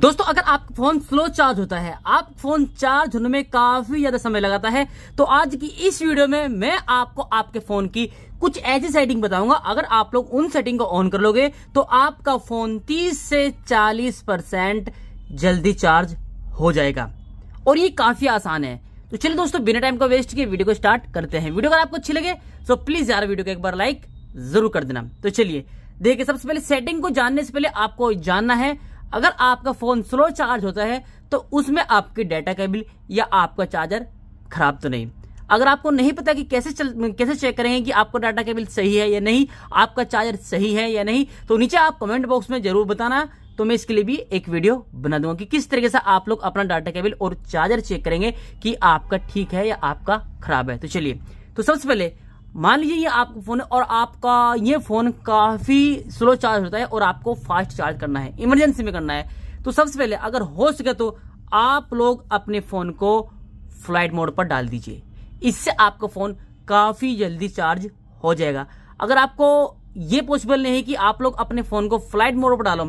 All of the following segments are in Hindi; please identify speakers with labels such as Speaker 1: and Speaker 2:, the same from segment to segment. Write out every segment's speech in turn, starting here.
Speaker 1: दोस्तों अगर आप फोन स्लो चार्ज होता है आप फोन चार्ज होने में काफी ज्यादा समय लगाता है तो आज की इस वीडियो में मैं आपको आपके फोन की कुछ ऐसी सेटिंग बताऊंगा अगर आप लोग उन सेटिंग को ऑन कर लोगे तो आपका फोन 30 से 40 परसेंट जल्दी चार्ज हो जाएगा और ये काफी आसान है तो चलिए दोस्तों बिना टाइम का वेस्ट किए वीडियो को स्टार्ट करते हैं वीडियो अगर आपको अच्छी लगे तो प्लीज यार वीडियो को एक बार लाइक जरूर कर देना तो चलिए देखिए सबसे पहले सेटिंग को जानने से पहले आपको जानना है अगर आपका फोन स्लो चार्ज होता है तो उसमें आपकी डाटा केबल या आपका चार्जर खराब तो नहीं अगर आपको नहीं पता कि कैसे चल कैसे चेक करेंगे कि आपका डाटा केबल सही है या नहीं आपका चार्जर सही है या नहीं तो नीचे आप कमेंट बॉक्स में जरूर बताना तो मैं इसके लिए भी एक वीडियो बना दूंगा कि किस तरीके से आप लोग अपना डाटा केबल और चार्जर चेक करेंगे कि आपका ठीक है या आपका खराब है तो चलिए तो सबसे पहले मान लीजिए ये आपका फोन है और आपका ये फोन काफी स्लो चार्ज होता है और आपको फास्ट चार्ज करना है इमरजेंसी में करना है तो सबसे पहले अगर हो सके तो आप लोग अपने फोन को फ्लाइट मोड पर डाल दीजिए इससे आपका फोन काफी जल्दी चार्ज हो जाएगा अगर आपको ये पॉसिबल नहीं है कि आप लोग अपने फोन को फ्लाइट मोड पर डालो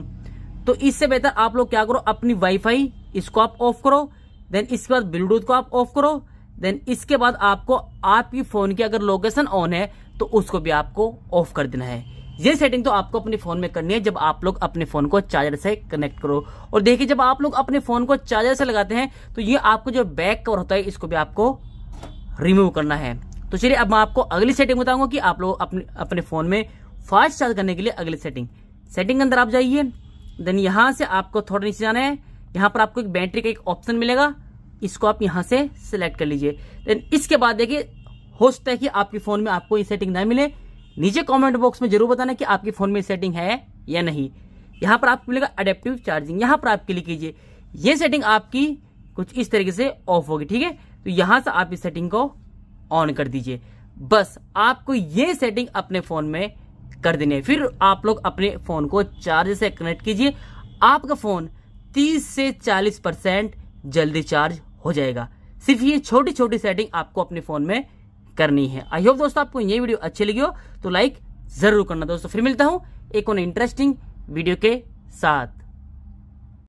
Speaker 1: तो इससे बेहतर आप लोग क्या करो अपनी वाईफाई इसको आप ऑफ करो देन इसके बाद ब्लूटूथ को आप ऑफ करो देन इसके बाद आपको आपकी फोन की अगर लोकेशन ऑन है तो उसको भी आपको ऑफ कर देना है ये सेटिंग तो आपको अपने फोन में करनी है जब आप लोग अपने फोन को चार्जर से कनेक्ट करो और देखिए जब आप लोग अपने फोन को चार्जर से लगाते हैं तो ये आपको जो बैक कवर होता है इसको भी आपको रिमूव करना है तो चलिए अब मैं आपको अगली सेटिंग बताऊंगा कि आप लोग अपने अपने फोन में फास्ट चार्ज करने के लिए अगली सेटिंग सेटिंग के अंदर आप जाइए देन यहां से आपको थोड़ा नीचे जाना है यहां पर आपको एक बैटरी का एक ऑप्शन मिलेगा इसको आप यहां से सिलेक्ट कर लीजिए देन इसके बाद देखिए हो सकता है कि आपके फ़ोन में आपको ये सेटिंग ना मिले नीचे कमेंट बॉक्स में जरूर बताना कि आपके फ़ोन में सेटिंग है या नहीं यहां पर आपको मिलेगा अडेप्टिव चार्जिंग यहां पर आप क्लिक कीजिए ये सेटिंग आपकी कुछ इस तरीके से ऑफ होगी ठीक है तो यहां से आप इस सेटिंग को ऑन कर दीजिए बस आपको ये सेटिंग अपने फ़ोन में कर देने फिर आप लोग अपने फ़ोन को चार्ज से कनेक्ट कीजिए आपका फ़ोन 30 से 40 परसेंट जल्दी चार्ज हो जाएगा सिर्फ ये छोटी छोटी सेटिंग आपको अपने फ़ोन में करनी है आई होप दोस्तों आपको ये वीडियो अच्छी लगी हो तो लाइक ज़रूर करना दोस्तों फिर मिलता हूं एक और इंटरेस्टिंग वीडियो के साथ